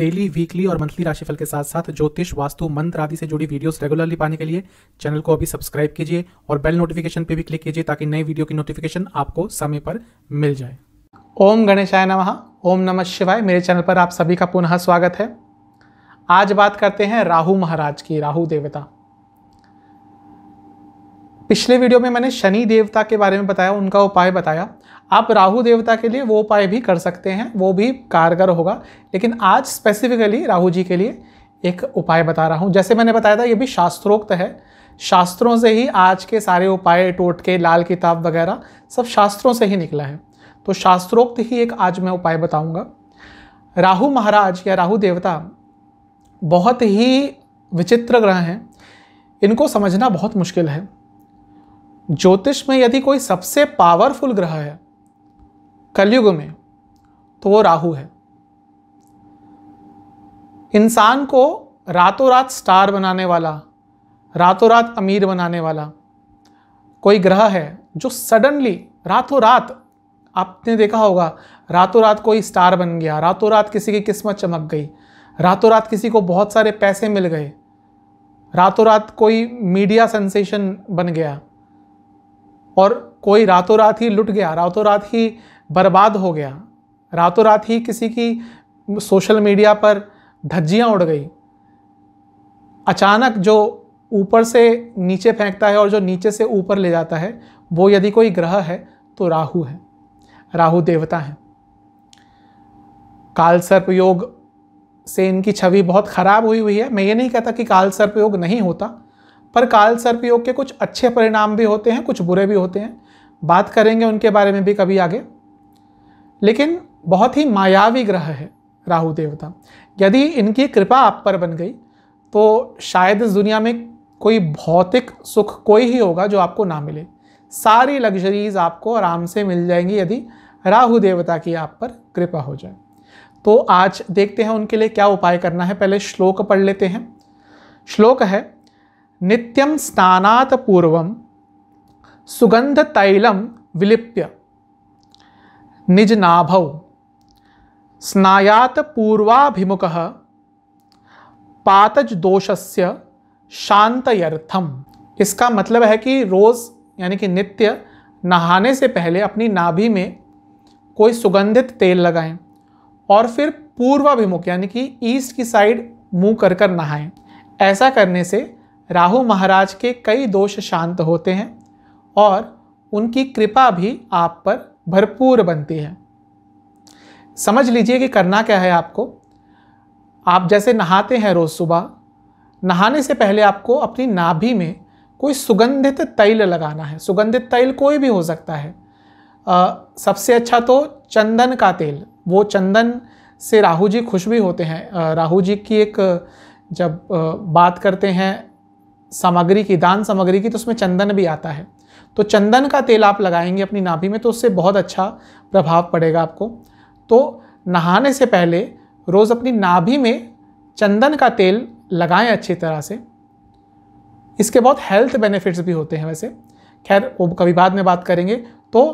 Daily weekly और monthly राशिफल के साथ साथ ज्योतिष वास्तु मंत्र आदि से जुड़ी वीडियोस रेगुलरली पाने के लिए चैनल को अभी सब्सक्राइब कीजिए और बेल नोटिफिकेशन पे भी क्लिक कीजिए ताकि नई वीडियो की नोटिफिकेशन आपको समय पर मिल जाए ओम गणेशाय नमः ओम नमः शिवाय मेरे चैनल पर आप सभी का पुनः स्वागत है आज बात करते हैं राहु महाराज की राहु देवता पिछले वीडियो में मैंने शनि देवता के बारे में बताया उनका उपाय बताया आप राहु देवता के लिए वो उपाय भी कर सकते हैं वो भी कारगर होगा लेकिन आज स्पेसिफिकली राहु जी के लिए एक उपाय बता रहा हूँ जैसे मैंने बताया था ये भी शास्त्रोक्त है शास्त्रों से ही आज के सारे उपाय टोटके लाल किताब वगैरह सब शास्त्रों से ही निकला है तो शास्त्रोक्त ही एक आज मैं उपाय बताऊँगा राहु महाराज या राहु देवता बहुत ही विचित्र ग्रह हैं इनको समझना बहुत मुश्किल है ज्योतिष में यदि कोई सबसे पावरफुल ग्रह है कलयुग में तो वो राहु है इंसान को रातों रात स्टार बनाने वाला रातों रात अमीर बनाने वाला कोई ग्रह है जो सडनली रातों रात आपने देखा होगा रातों रात कोई स्टार बन गया रातों रात किसी की किस्मत चमक गई रातों रात किसी को बहुत सारे पैसे मिल गए रातों रात कोई मीडिया सेंसेशन बन गया और कोई रातों रात ही लुट गया रातों रात ही बर्बाद हो गया रातों रात ही किसी की सोशल मीडिया पर धज्जियाँ उड़ गई अचानक जो ऊपर से नीचे फेंकता है और जो नीचे से ऊपर ले जाता है वो यदि कोई ग्रह है तो राहु है राहु देवता है काल सर्प योग से इनकी छवि बहुत ख़राब हुई हुई है मैं ये नहीं कहता कि काल सर्प योग नहीं होता पर काल सर्प योग के कुछ अच्छे परिणाम भी होते हैं कुछ बुरे भी होते हैं बात करेंगे उनके बारे में भी कभी आगे लेकिन बहुत ही मायावी ग्रह है राहु देवता यदि इनकी कृपा आप पर बन गई तो शायद इस दुनिया में कोई भौतिक सुख कोई ही होगा जो आपको ना मिले सारी लग्जरीज आपको आराम से मिल जाएंगी यदि राहु देवता की आप पर कृपा हो जाए तो आज देखते हैं उनके लिए क्या उपाय करना है पहले श्लोक पढ़ लेते हैं श्लोक है नित्यं स्नानात् पूर्वं सुगन्धतैलं विलिप्य स्नायात पूर्वाभिमुख पूर्वाभिमुखः दोषस्य शांतयर्थम इसका मतलब है कि रोज़ यानी कि नित्य नहाने से पहले अपनी नाभि में कोई सुगंधित तेल लगाएं और फिर पूर्वाभिमुख यानी कि ईस्ट की साइड मुंह कर कर नहाएं ऐसा करने से राहु महाराज के कई दोष शांत होते हैं और उनकी कृपा भी आप पर भरपूर बनती है समझ लीजिए कि करना क्या है आपको आप जैसे नहाते हैं रोज़ सुबह नहाने से पहले आपको अपनी नाभि में कोई सुगंधित तैल लगाना है सुगंधित तैल कोई भी हो सकता है आ, सबसे अच्छा तो चंदन का तेल वो चंदन से राहु जी खुश भी होते हैं राहु जी की एक जब बात करते हैं सामग्री की दान सामग्री की तो उसमें चंदन भी आता है तो चंदन का तेल आप लगाएंगे अपनी नाभि में तो उससे बहुत अच्छा प्रभाव पड़ेगा आपको तो नहाने से पहले रोज़ अपनी नाभि में चंदन का तेल लगाएं अच्छी तरह से इसके बहुत हेल्थ बेनिफिट्स भी होते हैं वैसे खैर वो कभी बाद में बात करेंगे तो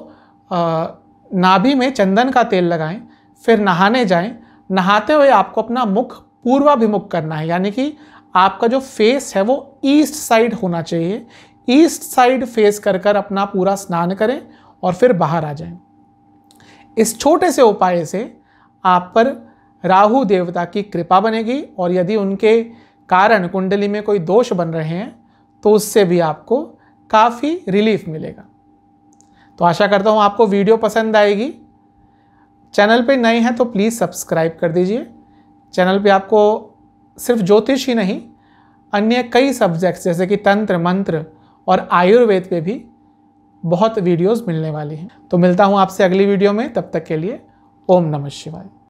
नाभि में चंदन का तेल लगाएं फिर नहाने जाएं नहाते हुए आपको अपना मुख पूर्वाभिमुख करना है यानी कि आपका जो फेस है वो ईस्ट साइड होना चाहिए ईस्ट साइड फेस कर कर अपना पूरा स्नान करें और फिर बाहर आ जाएं। इस छोटे से उपाय से आप पर राहु देवता की कृपा बनेगी और यदि उनके कारण कुंडली में कोई दोष बन रहे हैं तो उससे भी आपको काफ़ी रिलीफ मिलेगा तो आशा करता हूँ आपको वीडियो पसंद आएगी चैनल पे नए हैं तो प्लीज़ सब्सक्राइब कर दीजिए चैनल पे आपको सिर्फ ज्योतिष ही नहीं अन्य कई सब्जेक्ट्स जैसे कि तंत्र मंत्र और आयुर्वेद पे भी बहुत वीडियोस मिलने वाली हैं तो मिलता हूँ आपसे अगली वीडियो में तब तक के लिए ओम नमः शिवाय